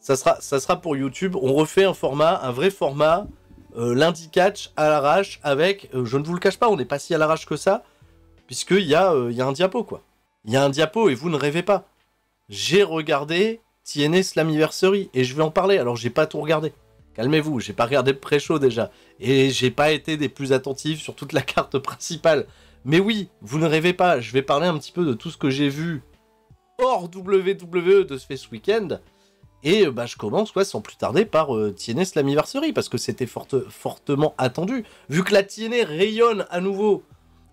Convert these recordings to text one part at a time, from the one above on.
Ça sera, pour YouTube. On refait un format, un vrai format, euh, lundi catch à l'arrache avec, euh, je ne vous le cache pas, on n'est pas si à l'arrache que ça, puisqu'il y, a, euh, y a un diapo, quoi. Il y a un diapo et vous ne rêvez pas. J'ai regardé TNS Slammiversary et je vais en parler, alors j'ai pas tout regardé. Calmez-vous, j'ai pas regardé le pré-show déjà. Et j'ai pas été des plus attentifs sur toute la carte principale. Mais oui, vous ne rêvez pas, je vais parler un petit peu de tout ce que j'ai vu hors WWE de ce fait ce week-end. Et euh, bah, je commence, sans plus tarder, par euh, l'anniversaire. parce que c'était fortement attendu. Vu que la TNS rayonne à nouveau,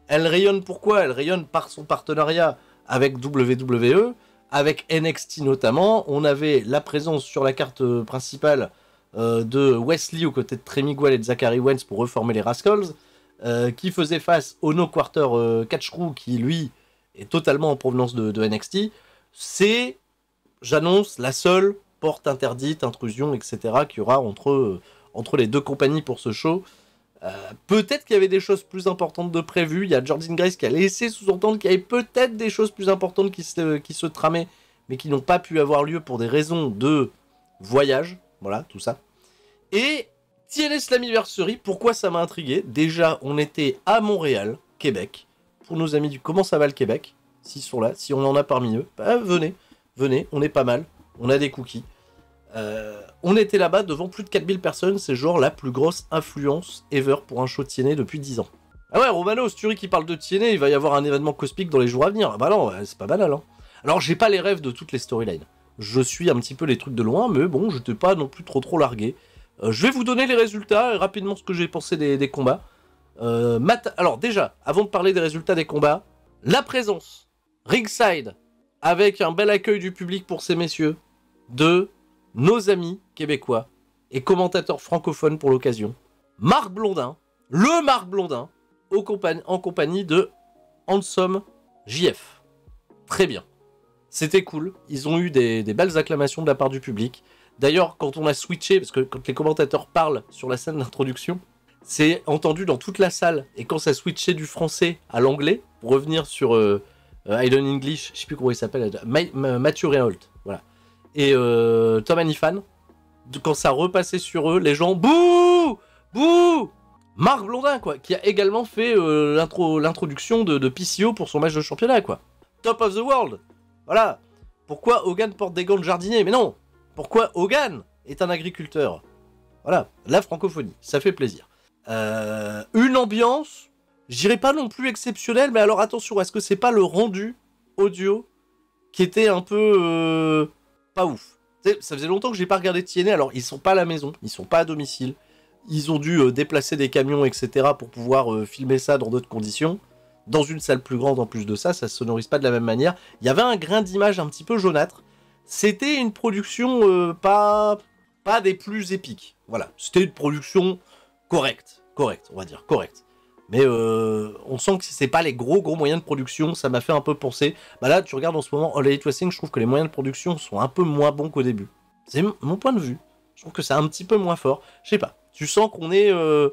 elle rayonne pourquoi Elle rayonne par son partenariat avec WWE, avec NXT notamment. On avait la présence sur la carte euh, principale euh, de Wesley aux côtés de Tremiguel et de Zachary Wentz pour reformer les Rascals, qui faisait face au No Quarter Catch Crew, qui lui est totalement en provenance de, de NXT. C'est, j'annonce, la seule porte interdite, intrusion, etc. qu'il y aura entre, euh, entre les deux compagnies pour ce show. Euh, peut-être qu'il y avait des choses plus importantes de prévues. Il y a Jordan Grace qui a laissé sous-entendre qu'il y avait peut-être des choses plus importantes qui se, qui se tramaient, mais qui n'ont pas pu avoir lieu pour des raisons de voyage. Voilà, tout ça. Et TLS l'anniversary, pourquoi ça m'a intrigué Déjà, on était à Montréal, Québec. Pour nos amis du Comment ça va le Québec, s'ils sont là, si on en a parmi eux, bah, venez, venez, on est pas mal, on a des cookies. Euh, on était là-bas devant plus de 4000 personnes, c'est genre la plus grosse influence ever pour un show Tiennet depuis 10 ans. Ah ouais, Romano, Sturi qui parle de Tiennet, il va y avoir un événement cosmique dans les jours à venir. Ah bah non, c'est pas banal. Hein. Alors j'ai pas les rêves de toutes les storylines. Je suis un petit peu les trucs de loin, mais bon, je t'ai pas non plus trop trop largué. Euh, je vais vous donner les résultats et rapidement ce que j'ai pensé des, combats. Euh, alors déjà, avant de parler des résultats des combats, la présence, ringside, avec un bel accueil du public pour ces messieurs, de nos amis québécois et commentateurs francophones pour l'occasion, Marc Blondin, le Marc Blondin, en compagnie de Handsome JF. Très bien. C'était cool. Ils ont eu des, belles acclamations de la part du public. D'ailleurs, quand on a switché, parce que quand les commentateurs parlent sur la scène d'introduction, c'est entendu dans toute la salle. Et quand ça switchait du français à l'anglais, pour revenir sur euh, euh, I English, je sais plus comment il s'appelle, euh, Mathieu Reholt, voilà. Et euh, Tom Anifan, quand ça repassait sur eux, les gens bouh Bouh Marc Blondin, quoi, qui a également fait euh, l'introduction de, PCO pour son match de championnat, quoi. Top of the world Voilà Pourquoi Hogan porte des gants de jardinier Mais non Pourquoi Hogan est un agriculteur Voilà, la francophonie, ça fait plaisir. Euh, une ambiance, j'irai pas non plus exceptionnelle, mais alors attention, est-ce que c'est pas le rendu audio qui était un peu... Euh, pas ouf. ça faisait longtemps que j'ai pas regardé Tiennet. alors ils sont pas à la maison, ils sont pas à domicile. Ils ont dû euh, déplacer des camions, etc. pour pouvoir euh, filmer ça dans d'autres conditions. Dans une salle plus grande en plus de ça, ça se sonorise pas de la même manière. Il y avait un grain d'image un petit peu jaunâtre. C'était une production euh, pas, pas des plus épiques. Voilà, c'était une production correcte, correcte, on va dire, correcte. Mais euh, on sent que c'est pas les gros gros moyens de production, ça m'a fait un peu penser. Bah là, tu regardes en ce moment All Elite Wrestling, je trouve que les moyens de production sont un peu moins bons qu'au début. C'est mon point de vue. Je trouve que c'est un petit peu moins fort. Je sais pas. Tu sens qu'on est, euh,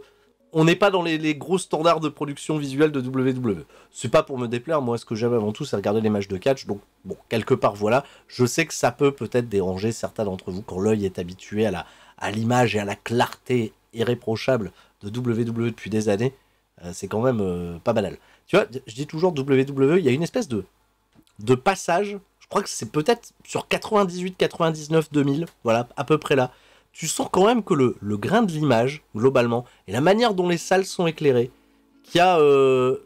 on n'est pas dans les, les, gros standards de production visuelle de WWE. C'est pas pour me déplaire. Moi, ce que j'aime avant tout, c'est regarder les matchs de catch. Donc, bon, quelque part, voilà. Je sais que ça peut peut-être déranger certains d'entre vous quand l'œil est habitué à la, à l'image et à la clarté irréprochable de WWE depuis des années. Euh, c'est quand même euh, pas banal. Tu vois, je dis toujours WWE, il y a une espèce de, de passage. Je crois que c'est peut-être sur 98, 99, 2000, voilà, à peu près là. Tu sens quand même que le, grain de l'image, globalement, et la manière dont les salles sont éclairées, qui euh,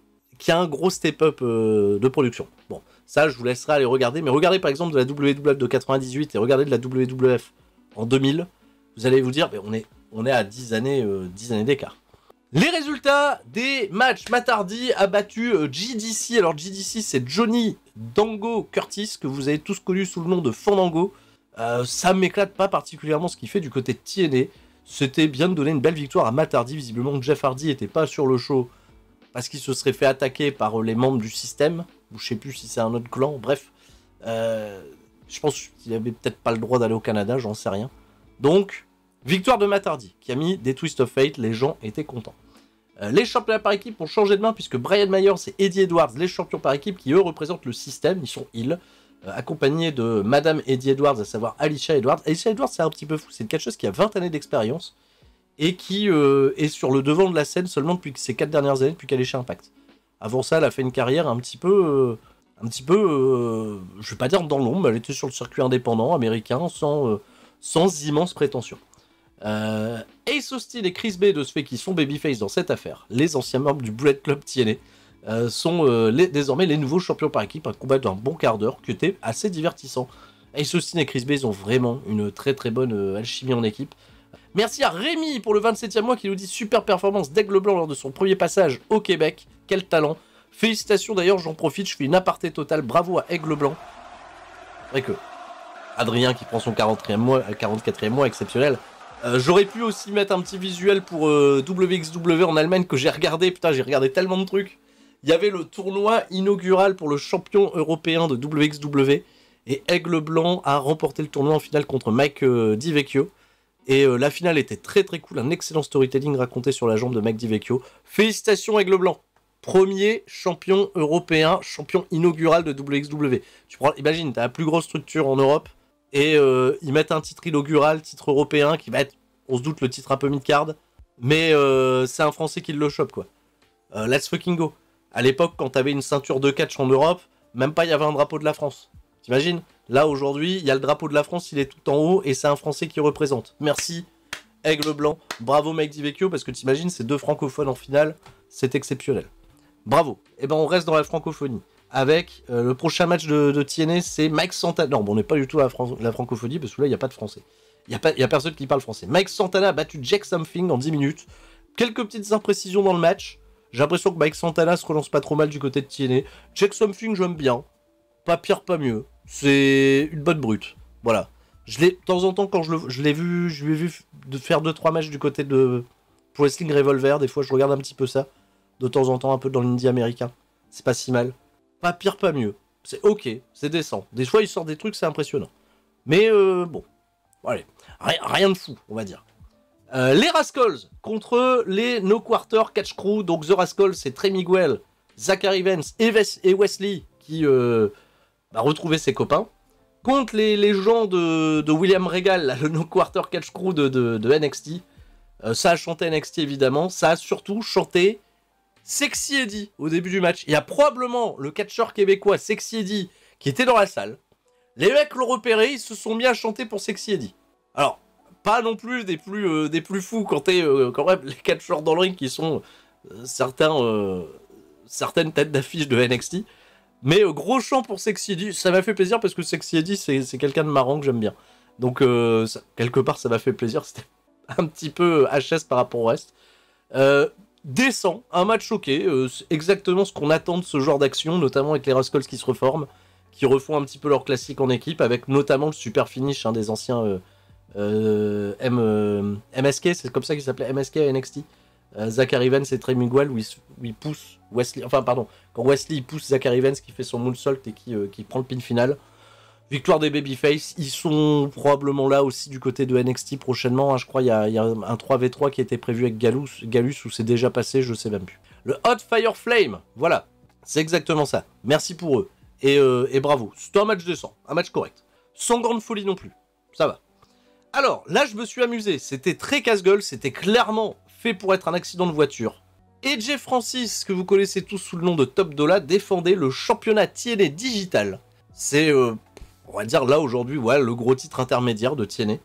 a un gros step-up de production. Bon, ça, je vous laisserai aller regarder. Mais regardez par exemple de la WWF de 98 et regardez de la WWF en 2000. Vous allez vous dire, mais on est, on est à 10 années, 10 années d'écart. Les résultats des matchs. Matardi a battu euh, GDC. Alors GDC, c'est Johnny Dango Curtis, que vous avez tous connu sous le nom de Fandango. Euh, ça m'éclate pas particulièrement ce qu'il fait du côté de C'était bien de donner une belle victoire à Matardi. Visiblement, Jeff Hardy n'était pas sur le show parce qu'il se serait fait attaquer par euh, les membres du système. je je sais plus si c'est un autre clan. Bref, je pense qu'il avait peut-être pas le droit d'aller au Canada, j'en sais rien. Donc, victoire de Matardi qui a mis des twists of Fate. Les gens étaient contents. Euh, les championnats par équipe ont changé de main puisque Brian Myers et Eddie Edwards, les champions par équipe, qui eux représentent le système, ils sont ils, euh, accompagnés de Madame Eddie Edwards, à savoir Alicia Edwards. Alicia Edwards, c'est un petit peu fou, c'est une catcheuse qui a 20 années d'expérience et qui euh, est sur le devant de la scène seulement depuis ces 4 dernières années, depuis qu'elle est chez Impact. Avant ça, elle a fait une carrière un petit peu. un petit peu. je vais pas dire dans l'ombre, elle était sur le circuit indépendant américain sans, sans immense prétention. Euh, Ace Austin et Chris Bay de ce fait qui sont babyface dans cette affaire, les anciens membres du Bullet Club TNA, euh, sont euh, désormais les nouveaux champions par équipe, un combat d'un bon quart d'heure qui était assez divertissant. Ace Austin et Chris Bay ont vraiment une très très bonne alchimie en équipe. Merci à Rémi pour le 27e mois qui nous dit super performance d'Aigle Blanc lors de son premier passage au Québec. Quel talent. Félicitations d'ailleurs, j'en profite, je fais une aparté totale. Bravo à Aigle Blanc. C'est vrai que Adrien qui prend son e 44e mois exceptionnel, euh, j'aurais pu aussi mettre un petit visuel pour WXW euh, en Allemagne que j'ai regardé. Putain, j'ai regardé tellement de trucs. Il y avait le tournoi inaugural pour le champion européen de WXW. Et Aigle Blanc a remporté le tournoi en finale contre Mike euh, Divecchio. Et la finale était très très cool. Un excellent storytelling raconté sur la jambe de Mike Divecchio. Félicitations, Aigle Blanc. Premier champion européen, champion inaugural de WXW. Tu prends, imagine, t'as la plus grosse structure en Europe et euh, ils mettent un titre inaugural, titre européen, qui va être, on se doute, le titre un peu mid-card, mais euh, c'est un Français qui le chope, quoi. Euh, let's fucking go. À l'époque, quand t'avais une ceinture de catch en Europe, même pas il y avait un drapeau de la France. T'imagines Là, aujourd'hui, il y a le drapeau de la France, il est tout en haut, et c'est un Français qui représente. Merci, Aigle Blanc. Bravo, mec Divecchio, parce que t'imagines, ces deux francophones en finale, c'est exceptionnel. Bravo. Et eh ben, on reste dans la francophonie avec euh, le prochain match de, de c'est Mike Santana. Non, bon, on n'est pas du tout à la, francophonie parce que là, il n'y a pas de français. Il n'y a, y a personne qui parle français. Mike Santana a battu Jack Something en 10 minutes. Quelques petites imprécisions dans le match. J'ai l'impression que Mike Santana se relance pas trop mal du côté de TNA. Jack Something, j'aime bien. Pas pire, pas mieux. C'est une bonne brute. Voilà. Je l'ai, de temps en temps, quand je, l'ai vu, je lui ai vu faire 2-3 matchs du côté de Wrestling Revolver. Des fois, je regarde un petit peu ça. De temps en temps, un peu dans l'indie américain. C'est pas si mal. Pas pire, pas mieux. C'est ok, c'est décent. Des fois, il sort des trucs, c'est impressionnant. Mais euh, bon, allez, rien, de fou, on va dire. Euh, les Rascals contre les No Quarter Catch Crew. Donc, The Rascals, c'est Trey Miguel, Zachary Vance et, Wesley qui euh, bah, retrouvé ses copains. Contre les, gens de, William Regal, le No Quarter Catch Crew de, de NXT. Euh, ça a chanté NXT évidemment, ça a surtout chanté Sexy Eddy au début du match. Il y a probablement le catcheur québécois Sexy Eddy qui était dans la salle. Les mecs l'ont repéré, ils se sont mis à chanter pour Sexy Eddy. Alors, pas non plus des plus, euh, des plus fous quand t'es euh, quand même les catcheurs dans le ring qui sont euh, certains, certaines têtes d'affiche de NXT. Mais gros chant pour Sexy Eddy, ça m'a fait plaisir parce que Sexy Eddy c'est quelqu'un de marrant que j'aime bien. Donc quelque part ça m'a fait plaisir, c'était un petit peu HS par rapport au reste. Descend, un match euh, choqué, exactement ce qu'on attend de ce genre d'action, notamment avec les Rascals qui se reforment, qui refont un petit peu leur classique en équipe, avec notamment le super finish hein, des anciens euh, euh, MSK, c'est comme ça qu'il s'appelait MSK à NXT. Zachary Evans et Trey Miguel où, Wesley, enfin pardon, quand Wesley pousse Zachary Evans qui fait son moonsault et qui, qui prend le pin final. Victoire des Babyface, ils sont probablement là aussi du côté de NXT prochainement. Hein, je crois qu'il y, a, un 3v3 qui était prévu avec Galus, Galus ou c'est déjà passé, je ne sais même plus. Le Hot Fire Flame, voilà, c'est exactement ça. Merci pour eux. Et, euh, bravo. C'est un match sang. un match correct. Sans grande folie non plus, ça va. Alors, là je me suis amusé, c'était très casse-gueule, c'était clairement fait pour être un accident de voiture. Et Jeff Francis, que vous connaissez tous sous le nom de Top Dola, défendait le championnat TNA digital. C'est euh, on va dire là aujourd'hui, voilà le gros titre intermédiaire de Tiennet.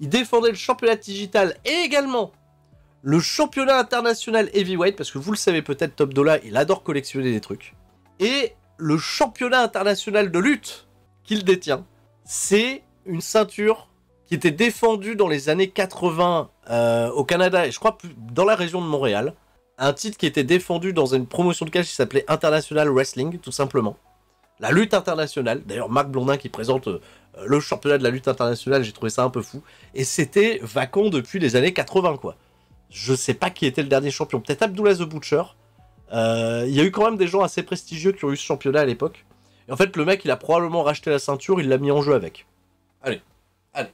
Il défendait le championnat digital et également le championnat international heavyweight, parce que vous le savez peut-être, Top Dola, il adore collectionner des trucs. Et le championnat international de lutte qu'il détient, c'est une ceinture qui était défendue dans les années 80 euh, au Canada, et je crois dans la région de Montréal. Un titre qui était défendu dans une promotion de cash qui s'appelait International Wrestling, tout simplement la lutte internationale. D'ailleurs, Marc Blondin qui présente euh, le championnat de la lutte internationale, j'ai trouvé ça un peu fou. Et c'était vacant depuis les années 80, quoi. Je sais pas qui était le dernier champion. Peut-être Abdullah The Butcher. Euh, il y a eu quand même des gens assez prestigieux qui ont eu ce championnat à l'époque. Et en fait, le mec, il a probablement racheté la ceinture, il l'a mis en jeu avec. Allez, allez.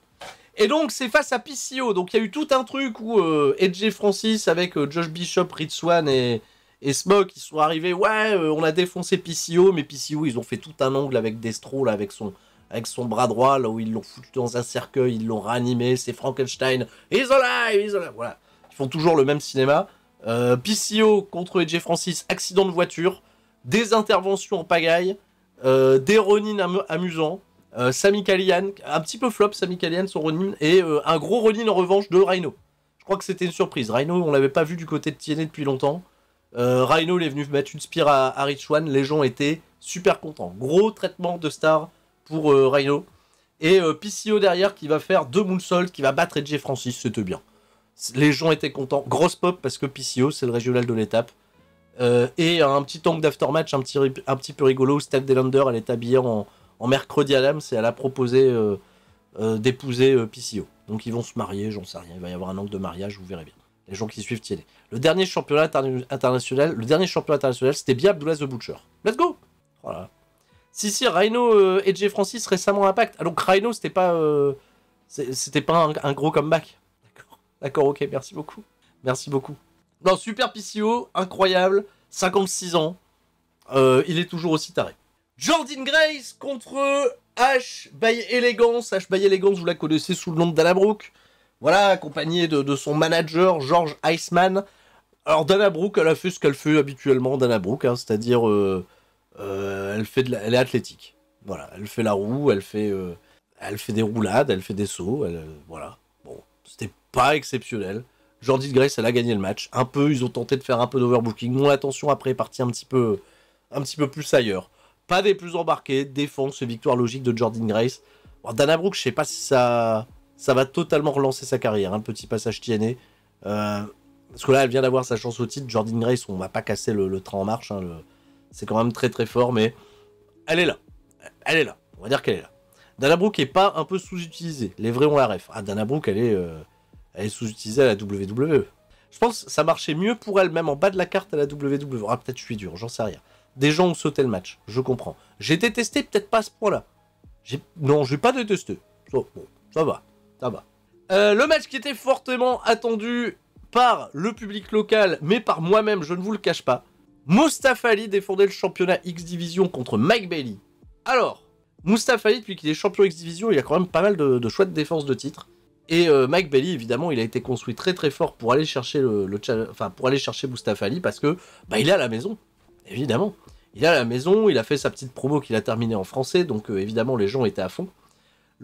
Et donc, c'est face à PCO, Donc, il y a eu tout un truc où euh, Francis avec Josh Bishop, Ritz et, et Smoke, ils sont arrivés, ouais, euh, on a défoncé PCO, mais PCO, ils ont fait tout un angle avec Destro, là, avec son, avec son bras droit, là où ils l'ont foutu dans un cercueil, ils l'ont réanimé, c'est Frankenstein, ils he's ils he's alive, voilà. Ils font toujours le même cinéma. Euh, PCO contre EJ Francis, accident de voiture, des interventions en pagaille, euh, des Ronin amusants, Sami un petit peu flop Sami Kalian, son Ronin, et un gros Ronin en revanche de Rhino. Je crois que c'était une surprise. Rhino, on l'avait pas vu du côté de TNA depuis longtemps. Euh, Rhino, il est venu mettre une spire à, Rich One. Les gens étaient super contents. Gros traitement de star pour euh, Rhino. Et euh, PCO derrière qui va faire deux moonsaults, qui va battre Edge Francis. C'était bien. Les gens étaient contents. Grosse pop parce que PCO, c'est le régional de l'étape. et un petit angle d'aftermatch, un petit, un petit peu rigolo. Steph Delander, elle est habillée en, en mercredi à l'âme. Et elle a proposé d'épouser PCO. Donc ils vont se marier, j'en sais rien. Il va y avoir un angle de mariage, vous verrez bien les gens qui suivent tiens, Le dernier championnat international, le dernier championnat international, c'était bien Abdullah The Butcher. Let's go Voilà. Si, si, Rhino euh, et Jay Francis récemment Impact. Alors ah, Rhino, c'était pas, euh, c'était pas un, gros comeback. D'accord, D'accord, ok, merci beaucoup. Merci beaucoup. Non, super PCO, incroyable, 56 ans. Euh, il est toujours aussi taré. Jordan Grace contre H by Elegance. H by Elegance, vous la connaissez sous le nom d'Alabrook. Voilà, accompagné de, son manager, George Iceman. Alors, Dana Brooke, elle a fait ce qu'elle fait habituellement, Dana Brooke, hein, c'est-à-dire, euh, euh, elle, est athlétique. Voilà, elle fait la roue, elle fait, euh, des roulades, elle fait des sauts, elle, voilà. Bon, c'était pas exceptionnel. Jordyn Grace, elle a gagné le match. Un peu, ils ont tenté de faire un peu d'overbooking. Mon attention après est partie un petit peu, un petit peu plus ailleurs. Pas des plus embarqués, défense victoire logique de Jordan Grace. Alors, Dana Brooke, je sais pas si ça, ça va totalement relancer sa carrière. Un hein, petit passage TNA. Euh, parce que là, elle vient d'avoir sa chance au titre. Jordan Grace, on va pas casser le, train en marche. Hein, c'est quand même très très fort, mais elle est là. Elle est là. On va dire qu'elle est là. Dana Brooke est pas un peu sous-utilisée. Les vrais ont la ref. Ah, Dana Brooke, elle est, euh, sous-utilisée à la WWE. Je pense que ça marchait mieux pour elle, même en bas de la carte à la WWE. Ah, peut-être je suis dur, j'en sais rien. Des gens ont sauté le match, je comprends. J'ai détesté, peut-être pas à ce point-là. Non, je vais pas détesté. bon, ça va. Euh, le match qui était fortement attendu par le public local, mais par moi-même, je ne vous le cache pas. Mustafa Ali défendait le championnat X-Division contre Mike Bailey. Alors, Mustafa Ali, depuis qu'il est champion X-Division, il a quand même pas mal de, de choix de défense de titre. Et euh, Mike Bailey, évidemment, il a été construit très très fort pour aller chercher le, pour aller chercher Ali parce que bah il est à la maison, évidemment. Il est à la maison, il a fait sa petite promo qu'il a terminée en français, donc euh, évidemment les gens étaient à fond.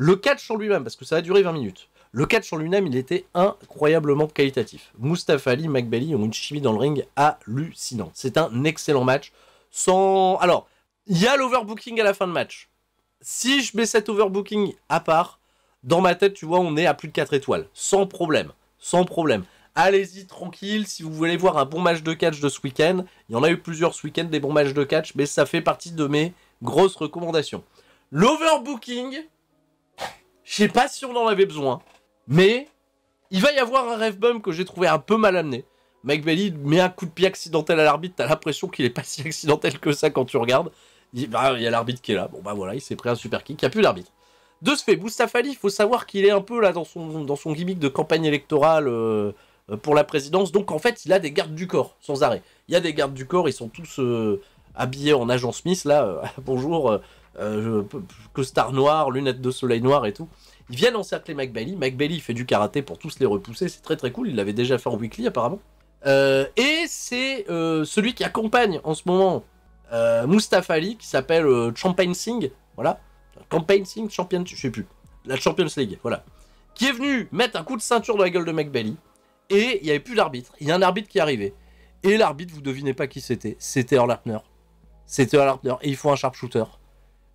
Le catch en lui-même, parce que ça a duré 20 minutes, le catch en lui-même, il était incroyablement qualitatif. Mustafali, Ali, ont une chimie dans le ring hallucinante. C'est un excellent match. Sans... Alors, il y a l'overbooking à la fin de match. Si je mets cet overbooking à part, dans ma tête, tu vois, on est à plus de 4 étoiles. Sans problème. Sans problème. Allez-y tranquille, si vous voulez voir un bon match de catch de ce week-end. Il y en a eu plusieurs ce week-end, des bons matchs de catch, mais ça fait partie de mes grosses recommandations. L'overbooking, je sais pas si on en avait besoin, mais il va y avoir un rêve bum que j'ai trouvé un peu mal amené. Mike Bailey met un coup de pied accidentel à l'arbitre, t'as l'impression qu'il est pas si accidentel que ça quand tu regardes. Il bah, y a l'arbitre qui est là, bon bah voilà, il s'est pris un super kick, il n'y a plus l'arbitre. De ce fait, Boustafali, Ali, il faut savoir qu'il est un peu là dans son, dans son gimmick de campagne électorale euh, pour la présidence, donc en fait il a des gardes du corps, sans arrêt. Il y a des gardes du corps, ils sont tous euh, habillés en agent Smith, là, euh, bonjour, euh, que costard noir, lunettes de soleil noir et tout. Ils viennent encercler Mike Bailey. fait du karaté pour tous les repousser. C'est très très cool. Il l'avait déjà fait en weekly apparemment. Euh, et c'est euh, celui qui accompagne en ce moment euh, Mustafa Ali qui s'appelle Champagne Singh. Voilà. Campaign Singh, Champion, je sais plus. La Champions League, voilà. Qui est venu mettre un coup de ceinture dans la gueule de McBelly. Et il n'y avait plus d'arbitre. Il y a un arbitre qui est arrivé. Et l'arbitre, vous devinez pas qui c'était. C'était Earl C'était Earl Et il faut un sharpshooter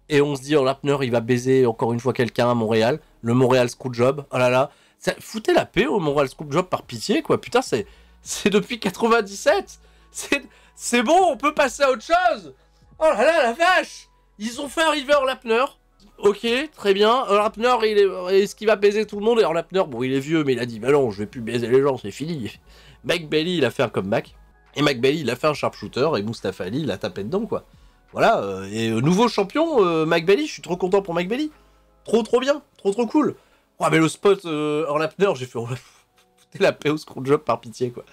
et on se dit, Orlapner, oh, il va baiser encore une fois quelqu'un à Montréal, le Montréal Job. oh là là, ça, foutez la paix au Montréal Job, par pitié, quoi, putain, c'est, c'est depuis 97, c'est, c'est bon, on peut passer à autre chose, oh là là, la vache, ils ont fait arriver Lapner, ok, très bien, euh, Lapner, il est, ce qu'il va baiser tout le monde, et Lapner, bon, il est vieux, mais il a dit, bah non, je vais plus baiser les gens, c'est fini, Mac Bailey, il a fait un comeback, et Mac Bailey, il a fait un sharpshooter, et Mustafa Ali, il a tapé dedans, quoi. Voilà, euh, et euh, nouveau champion, euh, Bailey, je suis trop content pour Bailey. Trop trop bien, trop trop cool. Oh, mais le spot en lapneur, j'ai fait... la paix au job par pitié, quoi.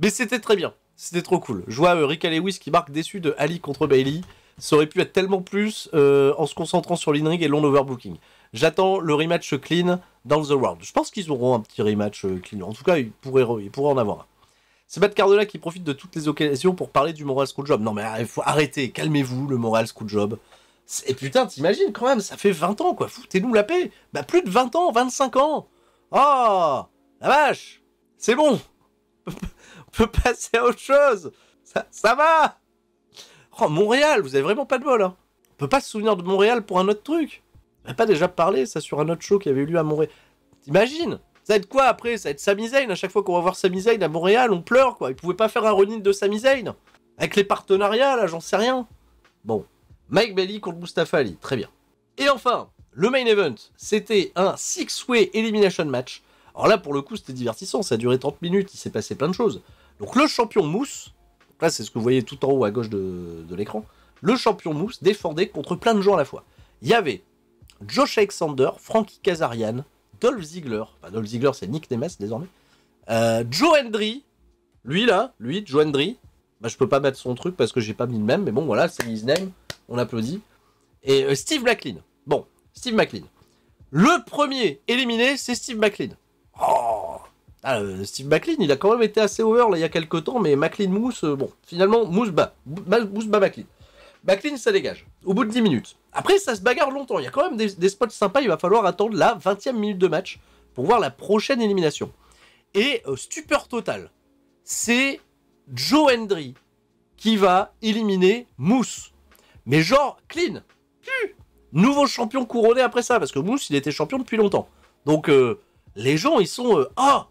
Mais c'était très bien, c'était trop cool. Je vois Rick Lewis qui marque déçu de Ali contre Bailey. Ça aurait pu être tellement plus en se concentrant sur l'inring et l'on-overbooking. J'attends le rematch clean dans the World. Je pense qu'ils auront un petit rematch clean. En tout cas, ils pourraient, ils pourraient en avoir un. C'est Matt Cardona qui profite de toutes les occasions pour parler du moral school job. Non mais ah, il faut arrêter, calmez-vous, le moral school job. Et putain, t'imagines quand même, ça fait 20 ans quoi, foutez-nous la paix. Bah plus de 20 ans, 25 ans. Oh, la vache, c'est bon. On peut passer à autre chose. Ça, va. Oh, Montréal, vous avez vraiment pas de bol. Hein. On peut pas se souvenir de Montréal pour un autre truc. On n'a pas déjà parlé ça sur un autre show qui avait eu lieu à Montréal. T'imagines ça va être quoi après Ça va être Sami Zayn. À chaque fois qu'on va voir Sami Zayn à Montréal, on pleure quoi. Il pouvait pas faire un run de Sami Zayn avec les partenariats là, j'en sais rien. Bon, Mike Bailey contre Mustafa Ali, très bien. Et enfin, le main event, c'était un six-way elimination match. Alors là, pour le coup, c'était divertissant. Ça a duré 30 minutes. Il s'est passé plein de choses. Donc le champion Mousse, là c'est ce que vous voyez tout en haut à gauche de, de l'écran, le champion Mousse défendait contre plein de gens à la fois. Il y avait Josh Alexander, Frankie Kazarian, Dolph Ziggler, enfin, Dolph Ziggler c'est Nick Nemes désormais, euh, Joe Hendry, lui là, lui, Joe Hendry, bah, je peux pas mettre son truc parce que j'ai pas mis le même, mais bon voilà, c'est his name, on applaudit. Et euh, Steve McLean, bon, Steve McLean. Le premier éliminé, c'est Steve McLean. Oh ah, euh, Steve McLean, il a quand même été assez over là, il y a quelques temps, mais McLean mousse, bon, finalement, Moose bat. Moose McLean. Clean ça dégage. Au bout de 10 minutes. Après, ça se bagarre longtemps. Il y a quand même des, spots sympas. Il va falloir attendre la 20 e minute de match pour voir la prochaine élimination. Et euh, stupeur totale, c'est Joe Hendry qui va éliminer Moose. Mais genre, clean. Nouveau champion couronné après ça, parce que Moose, il était champion depuis longtemps. Donc, euh, les gens, ils sont... Euh, ah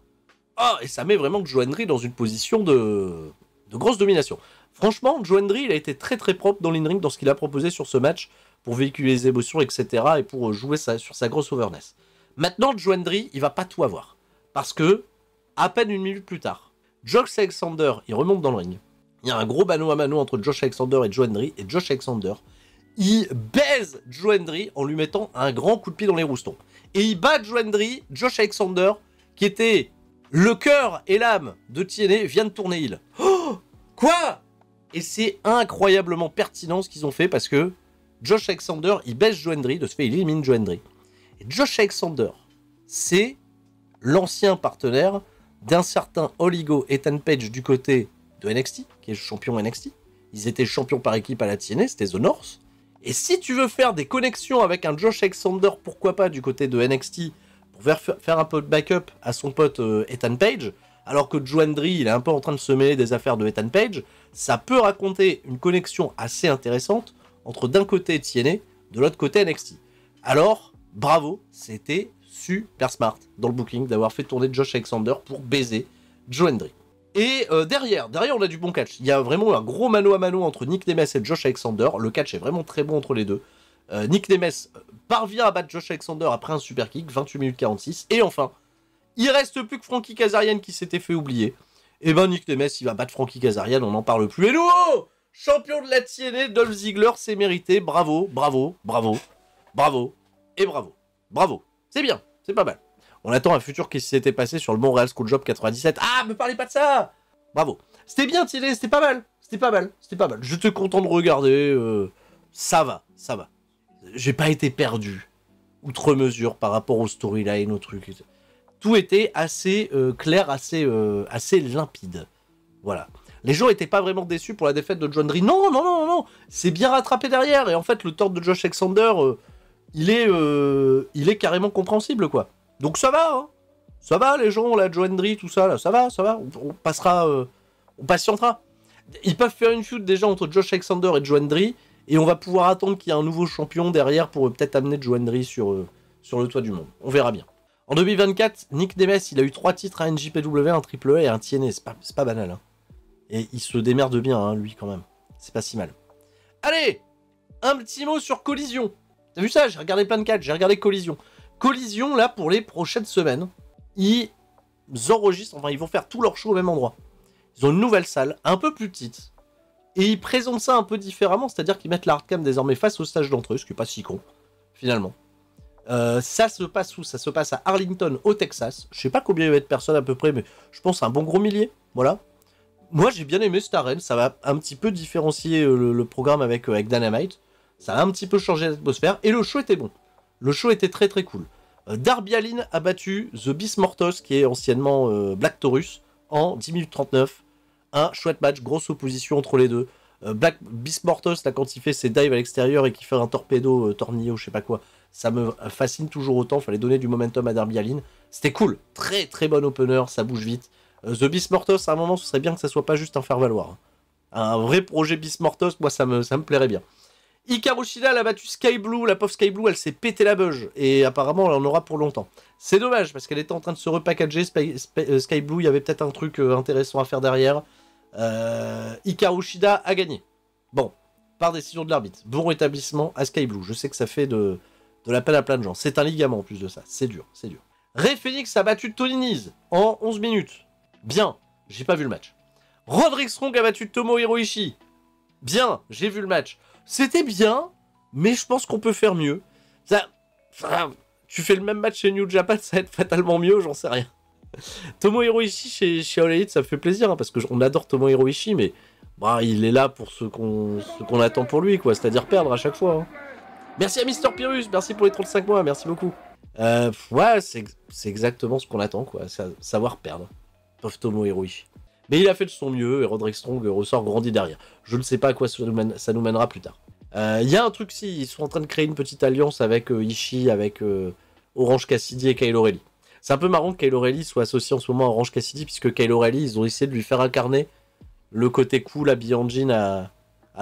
Ah Et ça met vraiment Joe Hendry dans une position de, de grosse domination. Franchement, Joendry, il a été très très propre dans l'in-ring, dans ce qu'il a proposé sur ce match, pour véhiculer les émotions, etc., et pour euh, jouer sur sa grosse overness. Maintenant, Joendry, il va pas tout avoir. Parce que, à peine une minute plus tard, Josh Alexander, il remonte dans le ring. Il y a un gros mano à mano entre Josh Alexander et Joendry, et Josh Alexander, il baise Joendry en lui mettant un grand coup de pied dans les roustons. Et il bat Joendry, Josh Alexander, qui était le cœur et l'âme de TNA, vient de tourner il. Oh Quoi et c'est incroyablement pertinent ce qu'ils ont fait parce que Josh Alexander, il baisse Joendry, de ce fait, il élimine Joendry. Et Josh Alexander, c'est l'ancien partenaire d'un certain Oligo Ethan Page du côté de NXT, qui est champion NXT. Ils étaient champions par équipe à la TNA, c'était The North. Et si tu veux faire des connexions avec un Josh Alexander, pourquoi pas, du côté de NXT, pour faire un peu de backup à son pote euh, Ethan Page, alors que Joe il est un peu en train de se mêler des affaires de Ethan Page, ça peut raconter une connexion assez intéressante entre d'un côté et de l'autre côté NXT. Alors, bravo, c'était super smart dans le booking d'avoir fait tourner Josh Alexander pour baiser Hendry. Et euh, derrière, derrière, on a du bon catch. Il y a vraiment un gros mano à mano entre Nick Demes et Josh Alexander. Le catch est vraiment très bon entre les deux. Euh, Nick Demes euh, parvient à battre Josh Alexander après un super kick, 28 minutes 46. Et enfin, il reste plus que Frankie Kazarian qui s'était fait oublier. Et eh ben Nick Demes, il va battre Frankie Kazarian, on n'en parle plus. Et nous, oh champion de la TNA, Dolph Ziggler, c'est mérité. Bravo, bravo, bravo, bravo et bravo. Bravo. C'est bien, c'est pas mal. On attend un futur qui s'était passé sur le Montréal School Job 97. Ah, me parlez pas de ça Bravo. C'était bien, TNA, c'était pas mal. C'était pas mal, c'était pas mal. Je te content de regarder. Euh, ça va, ça va. J'ai pas été perdu outre mesure par rapport aux storylines, aux trucs tout était assez euh, clair, assez, euh, assez limpide. Voilà. Les gens n'étaient pas vraiment déçus pour la défaite de John Non, non, non, non, c'est bien rattrapé derrière. Et en fait, le tort de Josh Alexander, euh, il, est, il est carrément compréhensible, quoi. Donc ça va, hein. Ça va, les gens, la John tout ça, ça va, ça va. On, passera, on patientera. Ils peuvent faire une feud déjà entre Josh Alexander et John Et on va pouvoir attendre qu'il y ait un nouveau champion derrière pour peut-être amener de sur, sur le toit du monde. On verra bien. En 2024, Nick Demes, il a eu trois titres à NJPW, un A e et un TNA. E. C'est pas, pas, banal. Hein. Et il se démerde bien, hein, lui, quand même. C'est pas si mal. Allez Un petit mot sur Collision. T'as vu ça J'ai regardé plein de catch, j'ai regardé Collision. Collision, là, pour les prochaines semaines, ils enregistrent, enfin, ils vont faire tout leur show au même endroit. Ils ont une nouvelle salle, un peu plus petite. Et ils présentent ça un peu différemment, c'est-à-dire qu'ils mettent la hardcam désormais face au stage d'entre eux, ce qui est pas si con, finalement. Euh, ça se passe où Ça se passe à Arlington, au Texas. Je sais pas combien il y a de personnes à peu près, mais je pense un bon gros millier. Voilà. Moi, j'ai bien aimé cette arène. Ça va un petit peu différencier euh, le, programme avec, euh, avec Dynamite. Ça a un petit peu changé l'atmosphère. Et le show était bon. Le show était très très cool. Darby Allin a battu The Beast Mortos, qui est anciennement Black Taurus, en 10 minutes 39. Un chouette match, grosse opposition entre les deux. Black Beast Mortos, là, quand il fait ses dives à l'extérieur et qu'il fait un torpedo, tornillo, je sais pas quoi, ça me fascine toujours autant. Fallait donner du momentum à Darby Allin. C'était cool, très très bon opener, ça bouge vite. Euh, The Beast Mortos, à un moment, ce serait bien que ça soit pas juste un faire-valoir. Hein. Un vrai projet Beast Mortos, moi, ça me, ça me plairait bien. Ikarushida a battu Sky Blue, la pauvre Sky Blue, elle s'est pété la beuge, et apparemment, elle en aura pour longtemps. C'est dommage, parce qu'elle était en train de se repackager, euh, Sky, Blue, il y avait peut-être un truc euh, intéressant à faire derrière. Ikarushida a gagné. Bon, par décision de l'arbitre. Bon rétablissement à Sky Blue. Je sais que ça fait de de la peine à plein de gens. C'est un ligament en plus de ça. C'est dur, c'est dur. Ray Phoenix a battu Tony Nese en 11 minutes. Bien, j'ai pas vu le match. Roderick Strong a battu Tomo Hiroishi. Bien, j'ai vu le match. C'était bien, mais je pense qu'on peut faire mieux. Ça, tu fais le même match chez New Japan, ça va être fatalement mieux, j'en sais rien. Tomo Hiroishi chez, chez ça fait plaisir, hein, parce que adore Tomo Hiroishi, mais bah, il est là pour ce qu'on attend pour lui, quoi. C'est-à-dire perdre à chaque fois. Hein. Merci à Mister Pyrrhus, merci pour les 35 mois, merci beaucoup. Euh, ouais, c'est, exactement ce qu'on attend, quoi. Savoir perdre. Pauvre Tomo Hiroi. Mais il a fait de son mieux et Roderick Strong ressort grandi derrière. Je ne sais pas à quoi ça nous, mènera plus tard. Il euh, y a un truc, si, ils sont en train de créer une petite alliance avec euh, Ishi, avec Orange Cassidy et Kyle O'Reilly. C'est un peu marrant que Kyle O'Reilly soit associé en ce moment à Orange Cassidy, puisque Kyle O'Reilly, ils ont essayé de lui faire incarner le côté cool à Beyond à,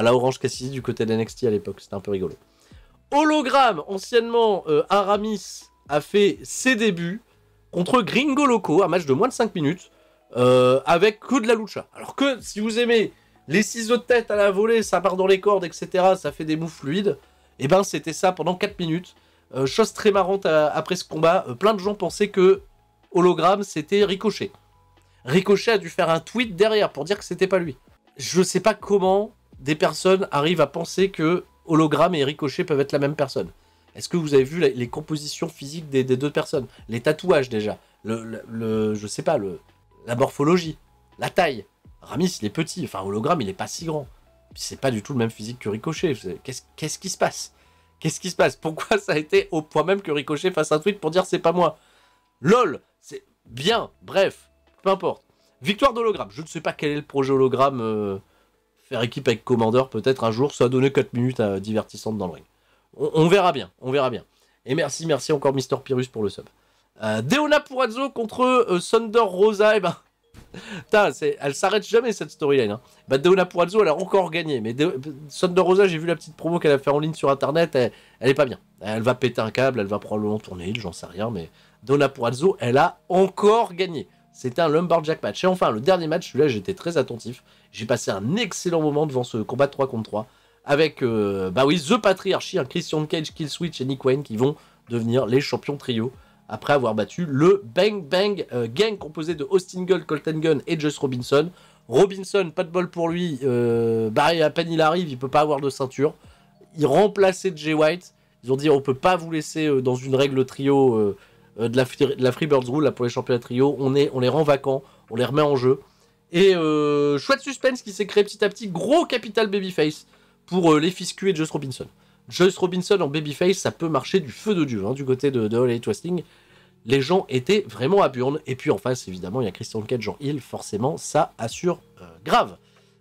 la Orange Cassidy du côté NXT à l'époque. C'était un peu rigolo. Hologramme, anciennement euh, Aramis, a fait ses débuts contre Gringo Loco, un match de moins de 5 minutes, euh, avec coup de la lucha. Alors que si vous aimez les ciseaux de tête à la volée, ça part dans les cordes, etc., ça fait des moufs fluides, et eh ben c'était ça pendant 4 minutes. Euh, chose très marrante après ce combat, plein de gens pensaient que Hologramme c'était Ricochet. Ricochet a dû faire un tweet derrière pour dire que c'était pas lui. Je sais pas comment des personnes arrivent à penser que hologramme et ricochet peuvent être la même personne. Est-ce que vous avez vu les compositions physiques des, deux personnes Les tatouages déjà, le, le, je sais pas, le, la morphologie, la taille. Ramis, il est petit, enfin hologramme, il est pas si grand. C'est pas du tout le même physique que Ricochet. Qu'est-ce qui se passe Qu'est-ce qui se passe Pourquoi ça a été au point même que Ricochet fasse un tweet pour dire c'est pas moi LOL C'est bien, bref, peu importe. Victoire d'hologramme. Je ne sais pas quel est le projet hologramme. Euh, faire équipe avec Commander peut-être un jour, soit donner 4 minutes à, divertissantes dans le ring. On, verra bien, on verra bien. Et merci, merci encore Mister Pyrus pour le sub. Euh, Deona Purazzo contre euh, Sonder Rosa, et eh ben. elle s'arrête jamais cette storyline. Hein. Bah, Deona Purazzo, elle a encore gagné. Mais de... Rosa, j'ai vu la petite promo qu'elle a fait en ligne sur internet. Elle... elle, est pas bien. Elle va péter un câble, elle va probablement tourner, j'en sais rien. Mais Deona Purazzo, elle a encore gagné. C'était un Lumberjack match. Et enfin, le dernier match, celui-là, j'étais très attentif. J'ai passé un excellent moment devant ce combat de 3 contre 3 avec, euh, bah oui, The Patriarchy, hein, Christian Cage, Killswitch et Nick Wayne qui vont devenir les champions trio après avoir battu le Bang Bang euh, Gang composé de Austin Gold, Colton Gunn et Just Robinson. Robinson, pas de bol pour lui, euh, Barry à peine il arrive, il peut pas avoir de ceinture. Il remplaçait Jay White. Ils ont dit on peut pas vous laisser euh, dans une règle trio euh, de, la, Free Bird's Rule pour les championnats trio. On, les rend vacants, on les remet en jeu. Et euh, chouette suspense qui s'est créé petit à petit. Gros capital babyface pour euh, les fiscus et just Robinson. Joyce Robinson en babyface, ça peut marcher du feu de Dieu hein, du côté de, de et Twisting. Les gens étaient vraiment à Burne Et puis en face, évidemment, il y a Christian Cage, Jean Hill. Forcément, ça assure grave.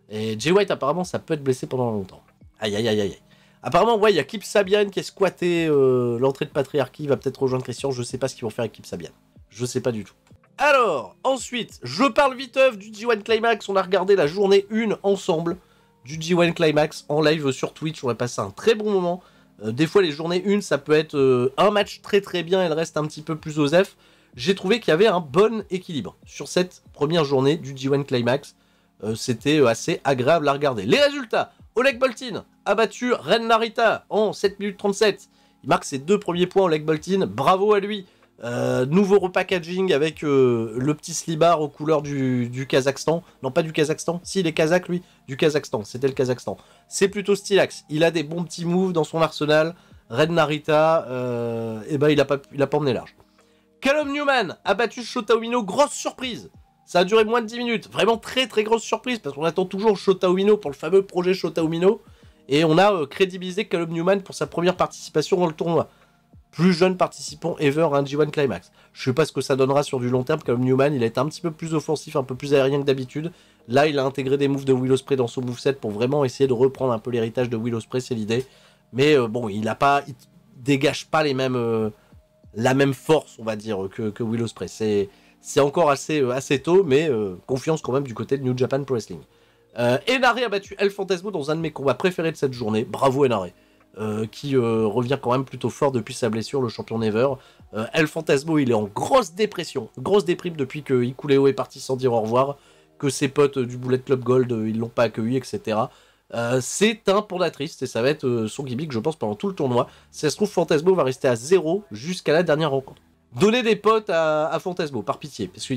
Et Jay White, apparemment, ça peut être blessé pendant longtemps. Aïe, aïe, aïe, aïe. Apparemment, ouais, il y a Kip Sabian qui est squatté euh, l'entrée de Patriarchy. Il va peut-être rejoindre Christian. Je ne sais pas ce qu'ils vont faire avec Kip Sabian. Je ne sais pas du tout. Alors, ensuite, je parle viteuf du G1 Climax. On a regardé la journée 1 ensemble du G1 Climax en live sur Twitch. On a passé un très bon moment. Euh, des fois, les journées 1, ça peut être euh, un match très très bien et le reste un petit peu plus F. J'ai trouvé qu'il y avait un bon équilibre sur cette première journée du G1 Climax. C'était assez agréable à regarder. Les résultats Oleg Boltin abattu battu Ren Narita en 7 minutes 37. Il marque ses deux premiers points, Oleg Boltin. Bravo à lui. Euh, nouveau repackaging avec euh, le petit slibar aux couleurs du, Kazakhstan. Non, pas du Kazakhstan. Si, il est Kazakh, lui. Du Kazakhstan. C'était le Kazakhstan. C'est plutôt stylax. Il a des bons petits moves dans son arsenal. Ren Narita, euh, eh ben, il n'a pas, pas emmené large. Callum Newman a battu Shota Grosse surprise. Ça a duré moins de 10 minutes. Vraiment très très grosse surprise parce qu'on attend toujours Shota Umino pour le fameux projet Shota Umino. Et on a euh, crédibilisé Callum Newman pour sa première participation dans le tournoi. Plus jeune participant ever à un G1 Climax. Je sais pas ce que ça donnera sur du long terme. Callum Newman, il est un petit peu plus offensif, un peu plus aérien que d'habitude. Là, il a intégré des moves de Willow Spray dans son moveset pour vraiment essayer de reprendre un peu l'héritage de Willow Spray, c'est l'idée. Mais euh, bon, il n'a pas, il dégage pas les mêmes, euh, la même force, on va dire, que, que Will C'est c'est encore assez, euh, assez tôt, mais euh, confiance quand même du côté de New Japan Pro Wrestling. Euh, Enare a battu El Fantasmo dans un de mes combats préférés de cette journée. Bravo Enare. qui revient quand même plutôt fort depuis sa blessure, le champion Never. El Fantasmo, il est en grosse dépression, grosse déprime depuis que Ikuleo est parti sans dire au revoir, que ses potes du Bullet Club Gold, ils l'ont pas accueilli, etc. c'est un pour la triste et ça va être son gimmick, je pense, pendant tout le tournoi. Si ça se trouve, Fantasmo va rester à zéro jusqu'à la dernière rencontre donner des potes à, à par pitié. Parce que,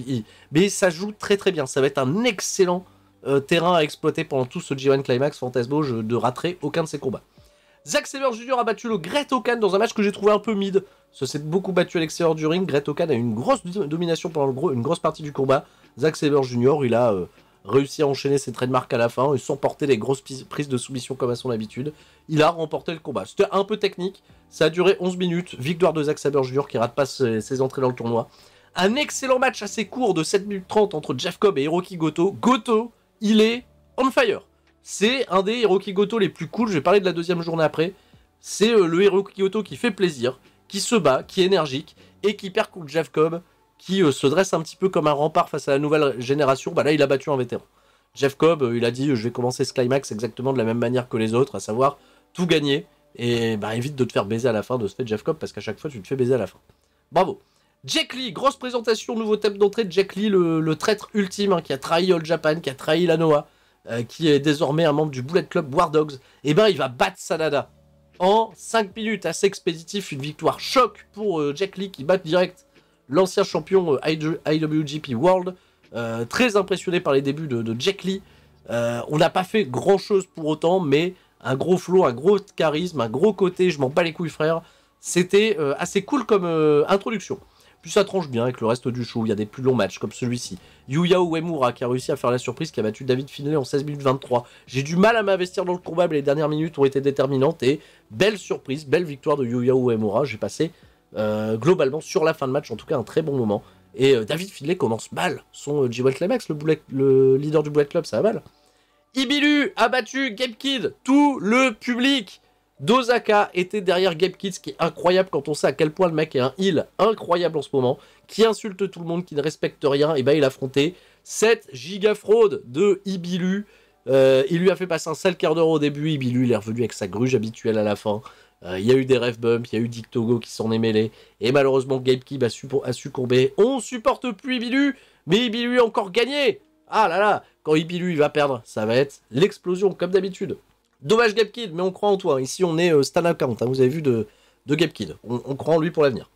mais ça joue très très bien. Ça va être un excellent euh, terrain à exploiter pendant tout ce G1 Climax. Fantasmo, je ne raterai aucun de ses combats. Zack Saber Jr. a battu le Great Okan dans un match que j'ai trouvé un peu mid. Ça s'est beaucoup battu à l'extérieur du ring. Great Okan a eu une grosse domination pendant une grosse partie du combat. Zack Saber Jr., il a euh, réussi à enchaîner ses trademarks à la fin et sans porter les grosses prises de soumission comme à son habitude. Il a remporté le combat. C'était un peu technique, ça a duré 11 minutes. Victoire de Zack Saber qui rate pas ses, entrées dans le tournoi. Un excellent match assez court de 7 minutes 30 entre Jeff Cobb et Hiroki Goto. Goto, il est on fire. C'est un des Hiroki Goto les plus cool. Je vais parler de la deuxième journée après. C'est euh, le Hiroki Goto qui fait plaisir, qui se bat, qui est énergique et qui perd Jeff Cobb qui euh, se dresse un petit peu comme un rempart face à la nouvelle génération, bah là il a battu un vétéran. Jeff Cobb, euh, il a dit euh, je vais commencer ce climax exactement de la même manière que les autres, à savoir tout gagner et bah, évite de te faire baiser à la fin de ce fait Jeff Cobb parce qu'à chaque fois tu te fais baiser à la fin. Bravo. Jack Lee, grosse présentation, nouveau thème d'entrée de Jack Lee, le, traître ultime hein, qui a trahi All Japan, qui a trahi la Noah, qui est désormais un membre du Bullet Club War Dogs. Et eh ben il va battre Sanada en 5 minutes, assez expéditif, une victoire choc pour Jack Lee qui bat direct l'ancien champion euh, IWGP World. Euh, très impressionné par les débuts de, Jack Lee. Euh, on n'a pas fait grand chose pour autant, mais un gros flow, un gros charisme, un gros côté, je m'en bats les couilles frère. C'était assez cool comme introduction. Puis ça tranche bien avec le reste du show, il y a des plus longs matchs comme celui-ci. Yuya Uemura qui a réussi à faire la surprise, qui a battu David Finlay en 16 minutes 23. J'ai du mal à m'investir dans le combat, mais les dernières minutes ont été déterminantes et belle surprise, belle victoire de Yuya Uemura. J'ai passé euh, globalement, sur la fin de match, en tout cas, un très bon moment. Et euh, David Finlay commence mal son euh, g Climax, le, le, leader du Bullet Club, ça va mal. Ibilu a battu Kidd, tout le public d'Osaka était derrière Gabe ce qui est incroyable quand on sait à quel point le mec est un heal incroyable en ce moment, qui insulte tout le monde, qui ne respecte rien, et ben il a affronté cette giga fraude de Ibilu. il lui a fait passer un sale quart d'heure au début, Ibilu il est revenu avec sa gruge habituelle à la fin. Euh, il y a eu des ref bumps, il y a eu Dick Togo qui s'en est mêlé. Et malheureusement, Gabe a, a succombé. On supporte plus Ibilu, mais Ibilu a encore gagné. Ah là là, quand Ibilu il va perdre, ça va être l'explosion, comme d'habitude. Dommage Kid, mais on croit en toi. Ici, on est euh, Stan hein. vous avez vu de, de Kid. On, croit en lui pour l'avenir.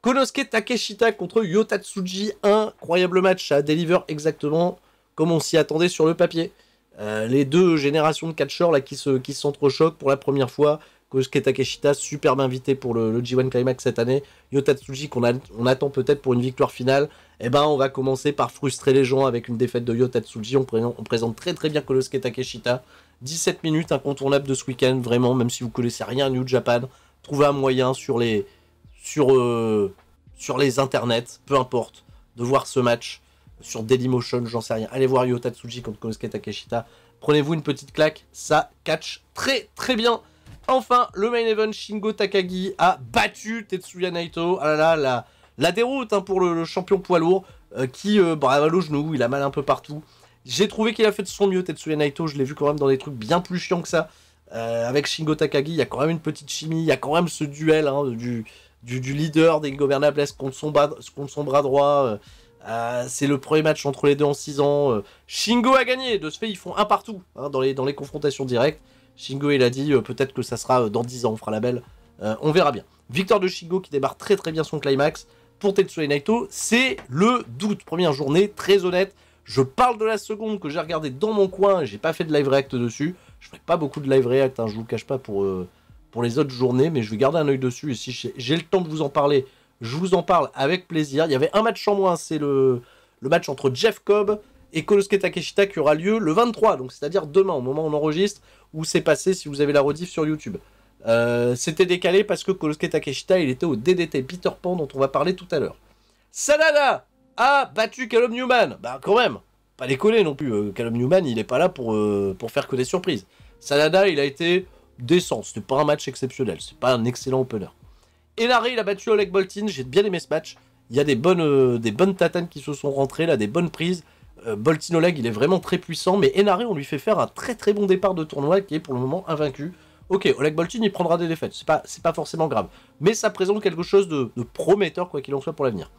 Konosuke Takeshita contre Yotatsuji, incroyable match. Ça deliver exactement comme on s'y attendait sur le papier. Euh, les deux générations de catcheurs là, qui s'entrechoquent se, qui pour la première fois. Kosuke Takeshita, superbe invité pour le, le G1 Climax cette année. Yotatsuji qu'on on attend peut-être pour une victoire finale. Eh ben, on va commencer par frustrer les gens avec une défaite de Yotatsuji, On, on présente très très bien Kosuke Takeshita. 17 minutes incontournable de ce week-end, vraiment, même si vous connaissez rien à New Japan. Trouvez un moyen sur les, sur, euh, sur les internets, peu importe, de voir ce match sur Dailymotion, j'en sais rien. Allez voir Yotatsuji contre Kosuke Takeshita. Prenez-vous une petite claque, ça catch très très bien. Enfin, le main event, Shingo Takagi a battu Tetsuya Naito. Ah là là, la, la déroute hein, pour le, champion poids lourd euh, qui euh, brava le genou, il a mal un peu partout. J'ai trouvé qu'il a fait de son mieux, Tetsuya Naito. Je l'ai vu quand même dans des trucs bien plus chiants que ça. Euh, avec Shingo Takagi, il y a quand même une petite chimie, il y a quand même ce duel hein, du, leader des gouvernables contre son bras, contre son bras droit. c'est le premier match entre les deux en 6 ans. Shingo a gagné, de ce fait ils font un partout hein, dans, les, dans les confrontations directes. Shingo, il a dit euh, peut-être que ça sera euh, dans 10 ans, on fera la belle. Euh, on verra bien. Victor de Shingo qui démarre très très bien son climax pour Tetsuya Naito. C'est le doute. Première journée, très honnête. Je parle de la seconde que j'ai regardée dans mon coin, j'ai pas fait de live react dessus. Je ferai pas beaucoup de live react, hein, je vous cache pas pour, pour les autres journées, mais je vais garder un œil dessus. Et si j'ai le temps de vous en parler, je vous en parle avec plaisir. Il y avait un match en moins, c'est le, le match entre Jeff Cobb et Konosuke Takeshita qui aura lieu le 23, donc c'est-à-dire demain, au moment où on enregistre. Où c'est passé si vous avez la rediff sur YouTube. Euh, c'était décalé parce que Kolosuke Takeshita, il était au DDT Peter Pan dont on va parler tout à l'heure. Sanada a battu Callum Newman. Bah quand même, pas décollé non plus. Euh, Callum Newman, il n'est pas là pour, euh, pour faire que des surprises. Sanada, il a été décent. C'était pas un match exceptionnel. C'est pas un excellent opener. Elari, il a battu Oleg Boltin. J'ai bien aimé ce match. Il y a des bonnes, des bonnes tatanes qui se sont rentrées là, des bonnes prises. Boltin euh, Boltinoleg, il est vraiment très puissant, mais Enare, on lui fait faire un très très bon départ de tournoi qui est pour le moment invaincu. Ok, Oleg Boltin, il prendra des défaites, c'est pas, pas forcément grave. Mais ça présente quelque chose de, prometteur, quoi qu'il en soit, pour l'avenir.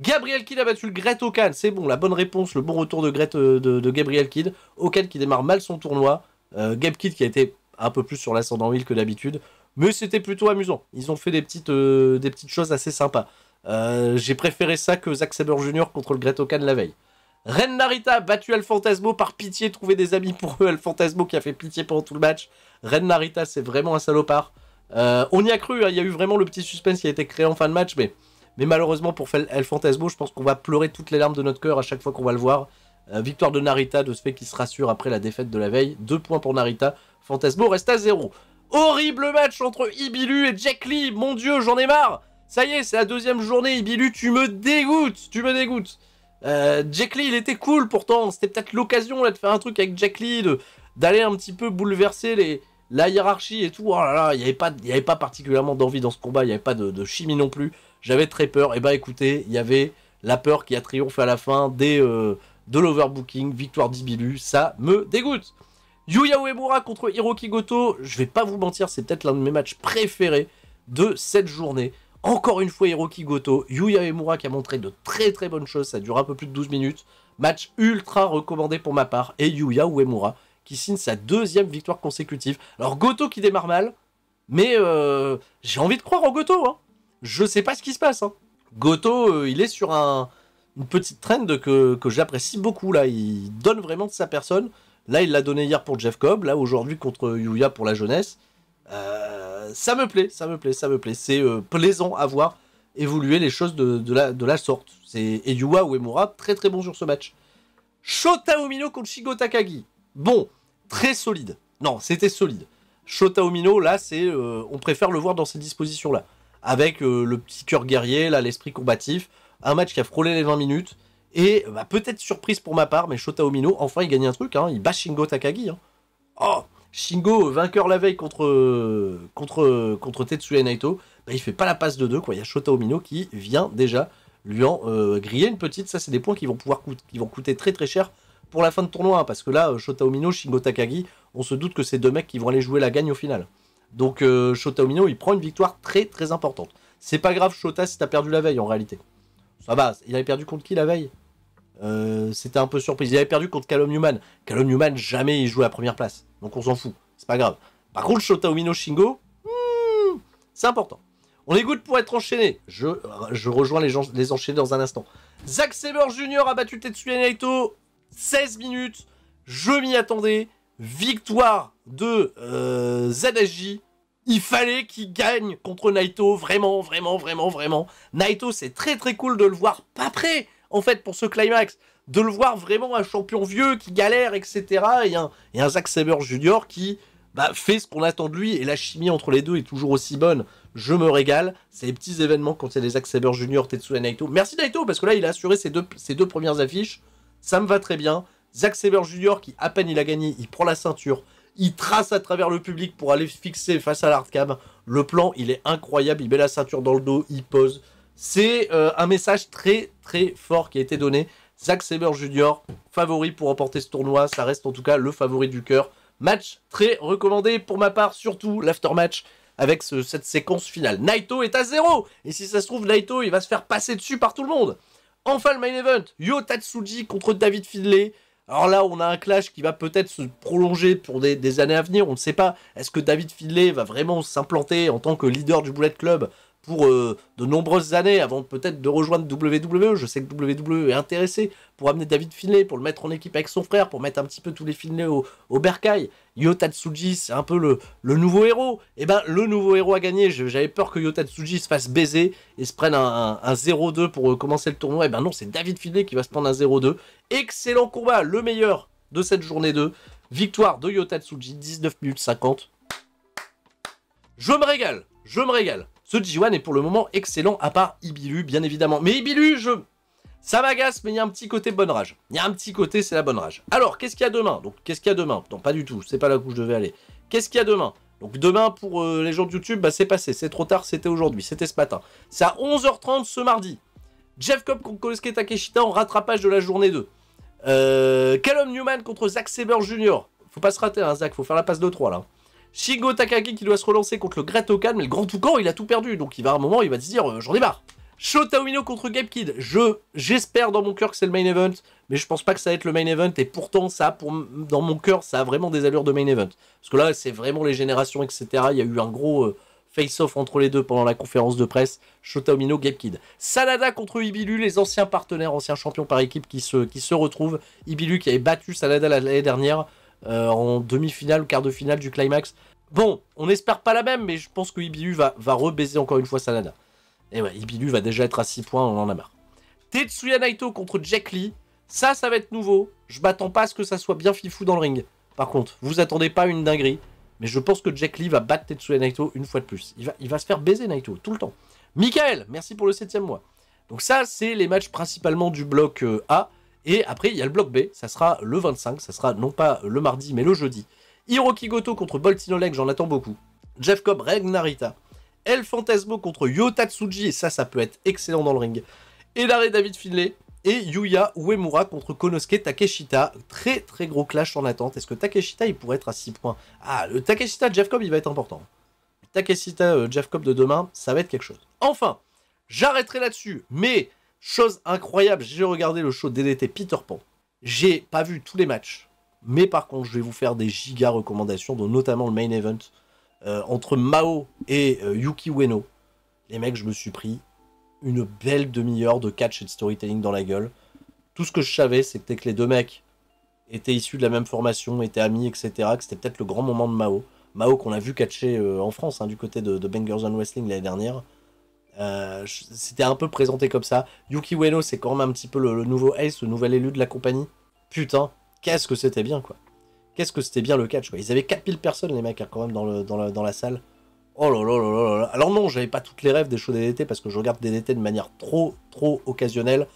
Gabriel Kidd a battu le Grete Okan, c'est bon, la bonne réponse, le bon retour de, Grete, euh, de, Gabriel Kidd. Okan qui démarre mal son tournoi, euh, Gabe Kidd qui a été un peu plus sur l'ascendant ville que d'habitude. Mais c'était plutôt amusant, ils ont fait des petites, euh, des petites choses assez sympas. J'ai préféré ça que Zack Saber Jr. contre le Gret Okan la veille. Ren Narita battu Al Fantasmo par pitié, trouver des amis pour eux. El Fantasmo qui a fait pitié pendant tout le match. Ren Narita, c'est vraiment un salopard. Euh, on y a cru, hein. il y a eu vraiment le petit suspense qui a été créé en fin de match, mais, malheureusement pour El Fantasmo, je pense qu'on va pleurer toutes les larmes de notre cœur à chaque fois qu'on va le voir. Euh, victoire de Narita, de ce fait qu'il se rassure après la défaite de la veille. Deux points pour Narita. Fantasmo reste à zéro. Horrible match entre Ibilu et Jack Lee. Mon dieu, j'en ai marre. Ça y est, c'est la deuxième journée. Ibilu, tu me dégoûtes. Tu me dégoûtes. Euh, Jack Lee, il était cool pourtant. C'était peut-être l'occasion là de faire un truc avec Jack Lee, d'aller un petit peu bouleverser les, la hiérarchie et tout. Oh il n'y avait, pas, avait pas particulièrement d'envie dans ce combat. Il n'y avait pas de, chimie non plus. J'avais très peur. Et eh bah ben, écoutez, il y avait la peur qui a triomphé à la fin des, euh, de l'overbooking, victoire d'Ibilu. Ça me dégoûte. Yuya Uemura contre Hiroki Goto. Je vais pas vous mentir, c'est peut-être l'un de mes matchs préférés de cette journée. Encore une fois, Hiroki Goto, Yuya Emura qui a montré de très très bonnes choses, ça dure un peu plus de 12 minutes. Match ultra recommandé pour ma part, et Yuya Uemura qui signe sa deuxième victoire consécutive. Alors Goto qui démarre mal, mais euh, j'ai envie de croire en Goto. Je hein. Je sais pas ce qui se passe. Hein. Goto, euh, il est sur une petite trend que, que j'apprécie beaucoup. Là, il donne vraiment de sa personne. Là, il l'a donné hier pour Jeff Cobb. Là, aujourd'hui contre Yuya pour la jeunesse. Euh, ça me plaît, ça me plaît, ça me plaît. C'est euh, plaisant à voir évoluer les choses de, la, de la, sorte. C'est ou Uemura, très très bon sur ce match. Shota Omino contre Shigo Takagi. Bon, très solide. Non, c'était solide. Shota Omino, là, c'est, euh, on préfère le voir dans ces dispositions-là. Avec euh, le petit cœur guerrier, là, l'esprit combatif. Un match qui a frôlé les 20 minutes. Et bah, peut-être surprise pour ma part, mais Shota Omino, enfin, il gagne un truc. Hein. Il bat Shingo Takagi. Hein. Oh Shingo, euh, vainqueur la veille contre, euh, contre, euh, contre Tetsuya Naito, il bah, il fait pas la passe de deux. Quoi. Il y a Shota Omino qui vient déjà lui en griller une petite. Ça, c'est des points qui vont pouvoir coûter, vont coûter très très cher pour la fin de tournoi. Hein, parce que là, Shota Omino, Shingo Takagi, on se doute que c'est deux mecs qui vont aller jouer la gagne au final. Donc Shota Omino, il prend une victoire très très importante. C'est pas grave, Shota, si t'as perdu la veille en réalité. Ça va, il avait perdu contre qui la veille euh, c'était un peu surprise. Il avait perdu contre Callum Newman. Callum Newman, jamais il joue à la première place. Donc on s'en fout. C'est pas grave. Par contre, Shota Shingo, hmm, c'est important. On écoute pour être enchaîné. Je, rejoins les, gens, les enchaînés dans un instant. Zack Saber Jr. a battu Tetsuya Naito. 16 minutes. Je m'y attendais. Victoire de euh, Il fallait qu'il gagne contre Naito. Vraiment, vraiment, vraiment, vraiment. Naito, c'est très très cool de le voir pas prêt en fait, pour ce climax. De le voir vraiment un champion vieux qui galère, etc. Et un, et Zack Saber Junior qui bah, fait ce qu'on attend de lui. Et la chimie entre les deux est toujours aussi bonne. Je me régale. C'est les petits événements quand c'est des Zack Saber Junior, et Naito. Merci Naito, parce que là, il a assuré ses deux, premières affiches. Ça me va très bien. Zack Saber Junior, qui à peine il a gagné, il prend la ceinture il trace à travers le public pour aller fixer face à l'hardcam. Le plan, il est incroyable. Il met la ceinture dans le dos, il pose, c'est euh, un message très très fort qui a été donné. Zack Saber Jr., favori pour remporter ce tournoi, ça reste en tout cas le favori du cœur. Match très recommandé pour ma part, surtout l'aftermatch avec cette séquence finale. Naito est à zéro Et si ça se trouve, Naito, il va se faire passer dessus par tout le monde. Enfin, le main event, Yo Tatsuji contre David Finlay. Alors là, on a un clash qui va peut-être se prolonger pour des, années à venir, on ne sait pas. Est-ce que David Finlay va vraiment s'implanter en tant que leader du Bullet Club pour euh, de nombreuses années avant peut-être de rejoindre WWE. Je sais que WWE est intéressé pour amener David Finlay, pour le mettre en équipe avec son frère, pour mettre un petit peu tous les Finlay au, au bercail. Yota Tsuji, c'est un peu le, nouveau héros. Et eh ben, le nouveau héros a gagné. J'avais peur que Yota Tsuji se fasse baiser et se prenne un, un 0-2 pour euh, commencer le tournoi. Et eh ben non, c'est David Finlay qui va se prendre un 0-2. Excellent combat, le meilleur de cette journée 2. Victoire de Yota Tsuji, 19 minutes 50. Je me régale, je me régale. Ce G1 est pour le moment excellent, à part Ibilu, bien évidemment. Mais Ibilu, je... Ça m'agace, mais il y a un petit côté bonne rage. Il y a un petit côté, c'est la bonne rage. Alors, qu'est-ce qu'il y a demain Donc, qu'est-ce qu'il y a demain Non, pas du tout, c'est pas là où je devais aller. Qu'est-ce qu'il y a demain Donc, demain, pour euh, les gens de YouTube, bah, c'est passé, c'est trop tard, c'était aujourd'hui, c'était ce matin. C'est à 11h30 ce mardi. Jeff Cobb contre Kosuke Takeshita en rattrapage de la journée 2. Euh, Callum Newman contre Zack Seber Jr. Faut pas se rater, hein, Zach, faut faire la passe de 3 là. Shingo Takagi qui doit se relancer contre le Okan, mais le Grand Toucan, il a tout perdu, donc il va à un moment, il va se dire euh, j'en ai marre ». Shota contre Gabe Kid, je j'espère dans mon cœur que c'est le main event, mais je pense pas que ça va être le main event et pourtant ça pour dans mon cœur ça a vraiment des allures de main event parce que là c'est vraiment les générations etc. Il y a eu un gros euh, face-off entre les deux pendant la conférence de presse Shota Umino Gabe Kid, Salada contre Ibilu, les anciens partenaires, anciens champions par équipe qui se qui se retrouvent. Ibilu qui avait battu Salada l'année dernière euh, en demi-finale ou quart de finale du climax. Bon, on n'espère pas la même, mais je pense que Ibiu va, va rebaiser encore une fois Sanada. Et ouais, Ibiu va déjà être à 6 points, on en a marre. Tetsuya Naito contre Jack Lee, ça, ça va être nouveau. Je m'attends pas à ce que ça soit bien fifou dans le ring. Par contre, vous attendez pas une dinguerie, mais je pense que Jack Lee va battre Tetsuya Naito une fois de plus. Il va, il va se faire baiser Naito, tout le temps. Michael, merci pour le 7 mois. Donc ça, c'est les matchs principalement du bloc euh, A. Et après, il y a le bloc B, ça sera le 25, ça sera non pas le mardi, mais le jeudi. Hiroki Goto contre leg j'en attends beaucoup. Jeff Cobb, Regnarita. El Fantasmo contre Yotatsuji, et ça, ça peut être excellent dans le ring. Et l'arrêt David Finlay. Et Yuya Uemura contre Konosuke Takeshita. Très très gros clash en attente. Est-ce que Takeshita il pourrait être à 6 points Ah, le Takeshita Jeff Cobb il va être important. Takeshita euh, Jeff Cobb de demain, ça va être quelque chose. Enfin, j'arrêterai là-dessus, mais Chose incroyable, j'ai regardé le show DDT Peter Pan. J'ai pas vu tous les matchs, mais par contre, je vais vous faire des giga recommandations, dont notamment le main event euh, entre Mao et euh, Yuki Ueno. Les mecs, je me suis pris une belle demi-heure de catch et de storytelling dans la gueule. Tout ce que je savais, c'était que les deux mecs étaient issus de la même formation, étaient amis, etc. Que c'était peut-être le grand moment de Mao. Mao qu'on a vu catcher euh, en France, hein, du côté de, de Bangers and Wrestling l'année dernière. Euh, c'était un peu présenté comme ça. Yuki Ueno, c'est quand même un petit peu le, nouveau ace, le nouvel élu de la compagnie. Putain, qu'est-ce que c'était bien, quoi. Qu'est-ce que c'était bien le catch, quoi. Ils avaient 4000 personnes, les mecs, hein, quand même, dans, le, dans, la, salle. Oh là là là là Alors non, j'avais pas toutes les rêves des shows DDT parce que je regarde DDT de manière trop, trop occasionnelle.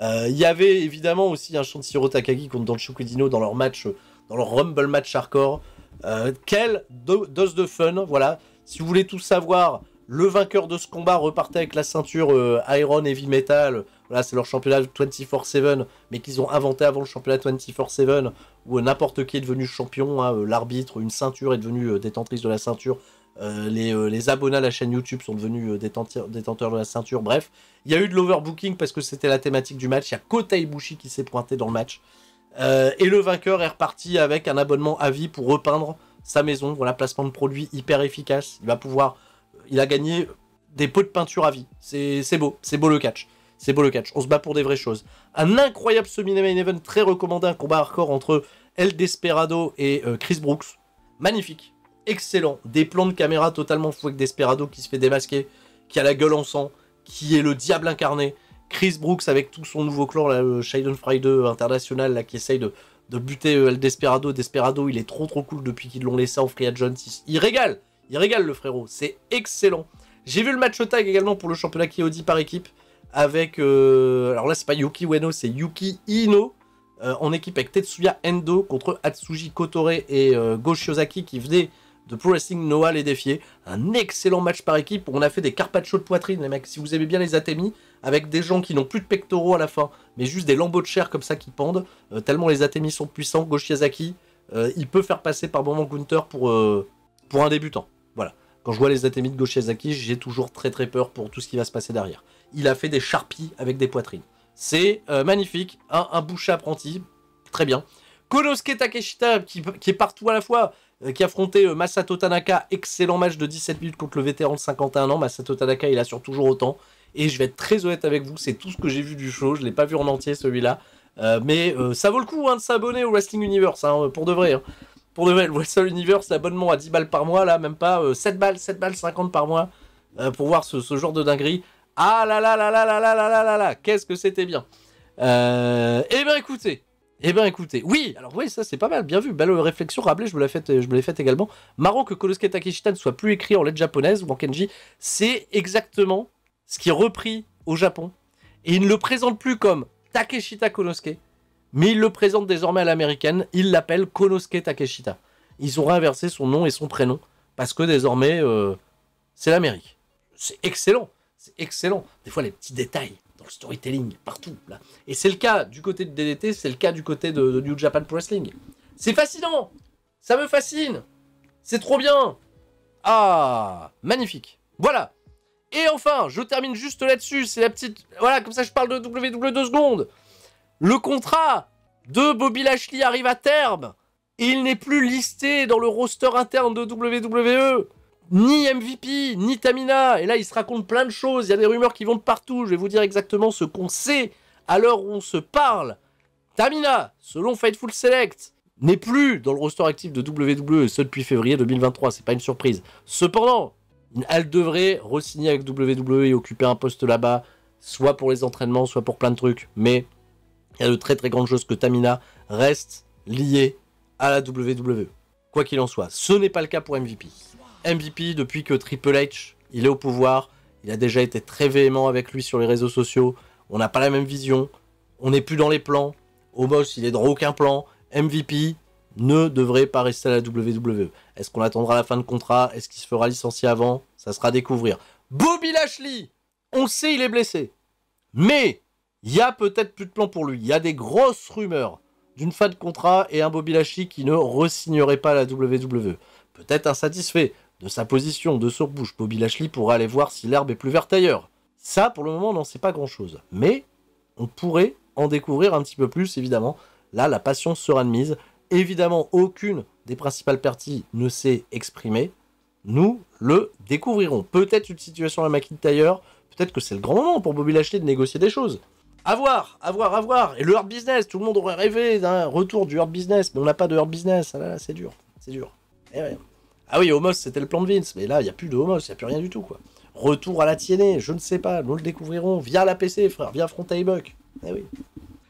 Euh, il y avait évidemment aussi un chant de siro Takagi contre Don Dino dans leur match, dans leur Rumble match hardcore. Euh, quelle dose de fun, voilà. Si vous voulez tout savoir le vainqueur de ce combat repartait avec la ceinture euh, Iron Heavy Metal. Voilà, c'est leur championnat 24-7, mais qu'ils ont inventé avant le championnat 24-7, où euh, n'importe qui est devenu champion. Hein, euh, l'arbitre, une ceinture est devenue détentrice de la ceinture. Les, abonnés à la chaîne YouTube sont devenus détenteurs, de la ceinture. Bref, il y a eu de l'overbooking parce que c'était la thématique du match. Il y a Kota Ibushi qui s'est pointé dans le match. et le vainqueur est reparti avec un abonnement à vie pour repeindre sa maison. Voilà, placement de produit hyper efficace. Il va pouvoir il a gagné des pots de peinture à vie. C'est beau, c'est beau le catch. C'est beau le catch. On se bat pour des vraies choses. Un incroyable semi-main event très recommandé, un combat hardcore entre El Desperado et euh, Chris Brooks. Magnifique, excellent. Des plans de caméra totalement fou avec Desperado qui se fait démasquer, qui a la gueule en sang, qui est le diable incarné. Chris Brooks avec tout son nouveau clan, le Shiden Friday international, là, qui essaye de, buter euh, El Desperado. Desperado, il est trop trop cool depuis qu'ils l'ont laissé en free agent. Il régale il régale le frérot, c'est excellent. J'ai vu le match tag également pour le championnat Audi par équipe avec, euh, alors là c'est pas Yuki Ueno, c'est Yuki Ino euh, en équipe avec Tetsuya Endo contre Atsuji Kotore et euh, Go qui venaient de Pro Wrestling Noah les défier. Un excellent match par équipe, on a fait des carpaccio de poitrine les mecs, si vous aimez bien les atemi avec des gens qui n'ont plus de pectoraux à la fin, mais juste des lambeaux de chair comme ça qui pendent, euh, tellement les atemi sont puissants, Go Shiozaki, il peut faire passer par moment Gunter pour, pour un débutant. Quand je vois les atémis de Goshiyazaki, j'ai toujours très très peur pour tout ce qui va se passer derrière. Il a fait des charpies avec des poitrines. C'est euh, magnifique, un, boucher apprenti, très bien. Konosuke Takeshita, qui, est partout à la fois, euh, qui a affronté euh, Masato Tanaka, excellent match de 17 minutes contre le vétéran de 51 ans. Masato Tanaka, il assure toujours autant. Et je vais être très honnête avec vous, c'est tout ce que j'ai vu du show, je ne l'ai pas vu en entier celui-là. mais ça vaut le coup hein, de s'abonner au Wrestling Universe, hein, pour de vrai. Hein pour de le seul Universe, abonnement à 10 balles par mois, là, même pas 7 euh, balles, 7 balles 50 par mois euh, pour voir ce, genre de dinguerie. Ah là là là là là là là là là là, qu'est-ce que c'était bien. Euh, eh bien écoutez, eh bien écoutez, oui, alors oui, ça c'est pas mal, bien vu, belle réflexion, rappelez je me l'ai faite, je me l'ai faite également. Marrant que Kolosuke Takeshita ne soit plus écrit en lettre japonaise ou en kanji, c'est exactement ce qui est repris au Japon. Et il ne le présente plus comme Takeshita Konosuke, mais il le présente désormais à l'américaine. Il l'appelle Konosuke Takeshita. Ils ont réinversé son nom et son prénom parce que désormais, euh, c'est l'Amérique. C'est excellent. C'est excellent. Des fois, les petits détails dans le storytelling, partout. Là. Et c'est le cas du côté de DDT, c'est le cas du côté de, New Japan Wrestling. C'est fascinant. Ça me fascine. C'est trop bien. Ah, magnifique. Voilà. Et enfin, je termine juste là-dessus. C'est la petite. Voilà, comme ça, je parle de ww 2 secondes. Le contrat de Bobby Lashley arrive à terme. il n'est plus listé dans le roster interne de WWE. Ni MVP, ni Tamina. Et là, il se raconte plein de choses. Il y a des rumeurs qui vont de partout. Je vais vous dire exactement ce qu'on sait à l'heure où on se parle. Tamina, selon Fightful Select, n'est plus dans le roster actif de WWE, ce depuis février 2023, c'est pas une surprise. Cependant, elle devrait re avec WWE et occuper un poste là-bas, soit pour les entraînements, soit pour plein de trucs, mais il y a de très très grandes choses que Tamina reste liée à la WWE. Quoi qu'il en soit, ce n'est pas le cas pour MVP. MVP, depuis que Triple H, il est au pouvoir, il a déjà été très véhément avec lui sur les réseaux sociaux, on n'a pas la même vision, on n'est plus dans les plans, Omos, il est dans aucun plan, MVP ne devrait pas rester à la WWE. Est-ce qu'on attendra la fin de contrat Est-ce qu'il se fera licencier avant Ça sera à découvrir. Bobby Lashley On sait, il est blessé. Mais il y a peut-être plus de plan pour lui. Il y a des grosses rumeurs d'une fin de contrat et un Bobby Lashley qui ne re-signerait pas la WWE. Peut-être insatisfait de sa position de surbouche, Bobby Lashley pourrait aller voir si l'herbe est plus verte ailleurs. Ça, pour le moment, on n'en sait pas grand-chose. Mais on pourrait en découvrir un petit peu plus, évidemment. Là, la passion sera admise. Évidemment, aucune des principales parties ne s'est exprimée. Nous le découvrirons. Peut-être une situation à McIntyre. Peut-être que c'est le grand moment pour Bobby Lashley de négocier des choses. Avoir, voir, à voir, à voir. Et le hard business, tout le monde aurait rêvé d'un retour du hard business, mais on n'a pas de hard business. Ah là, là c'est dur, c'est dur. Eh ah oui, Homos, c'était le plan de Vince, mais là, il n'y a plus de Homos, il n'y a plus rien du tout, quoi. Retour à la tienne, je ne sais pas, nous le découvrirons via la PC, frère, via Front Eh oui.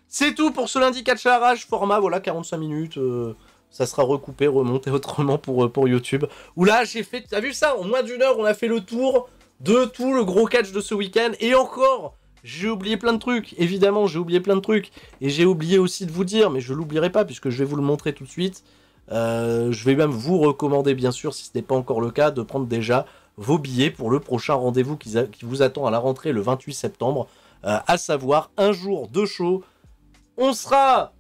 C'est tout pour ce lundi catch à rage, format, voilà, 45 minutes. Euh, ça sera recoupé, remonté autrement pour, euh, pour YouTube. Ou là, j'ai fait, t'as vu ça En moins d'une heure, on a fait le tour de tout le gros catch de ce week-end, et encore j'ai oublié plein de trucs, évidemment, j'ai oublié plein de trucs. Et j'ai oublié aussi de vous dire, mais je l'oublierai pas puisque je vais vous le montrer tout de suite. Euh, je vais même vous recommander, bien sûr, si ce n'est pas encore le cas, de prendre déjà vos billets pour le prochain rendez-vous qui, vous attend à la rentrée le 28 septembre, euh, à savoir un jour de show. On sera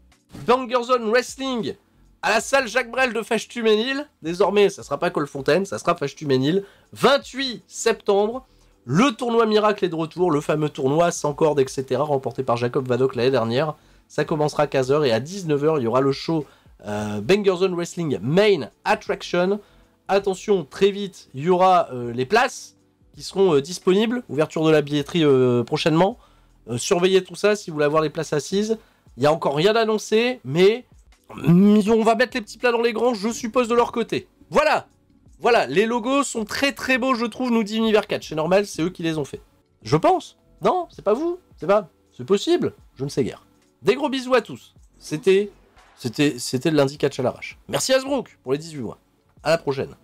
Banger Zone Wrestling à la salle Jacques Brel de Fèche-Tuménil. Désormais, ça sera pas Colfontaine, ça sera Fèche-Tuménil. 28 septembre. Le tournoi miracle est de retour, le fameux tournoi sans cordes, etc., remporté par Jacob Vadoc l'année dernière. Ça commencera à 15h et à 19h, il y aura le show euh, Banger Zone Wrestling Main Attraction. Attention, très vite, il y aura euh, les places qui seront euh, disponibles. Ouverture de la billetterie prochainement. surveillez tout ça si vous voulez avoir les places assises. Il n'y a encore rien d'annoncé, mais mm, on va mettre les petits plats dans les grands, je suppose, de leur côté. Voilà voilà, les logos sont très très beaux, je trouve, nous dit Univers 4. C'est normal, c'est eux qui les ont faits. Je pense. Non, c'est pas vous. C'est pas. C'est possible. Je ne sais guère. Des gros bisous à tous. C'était. C'était. C'était le lundi catch à l'arrache. Merci Asbrook pour les 18 mois. À la prochaine.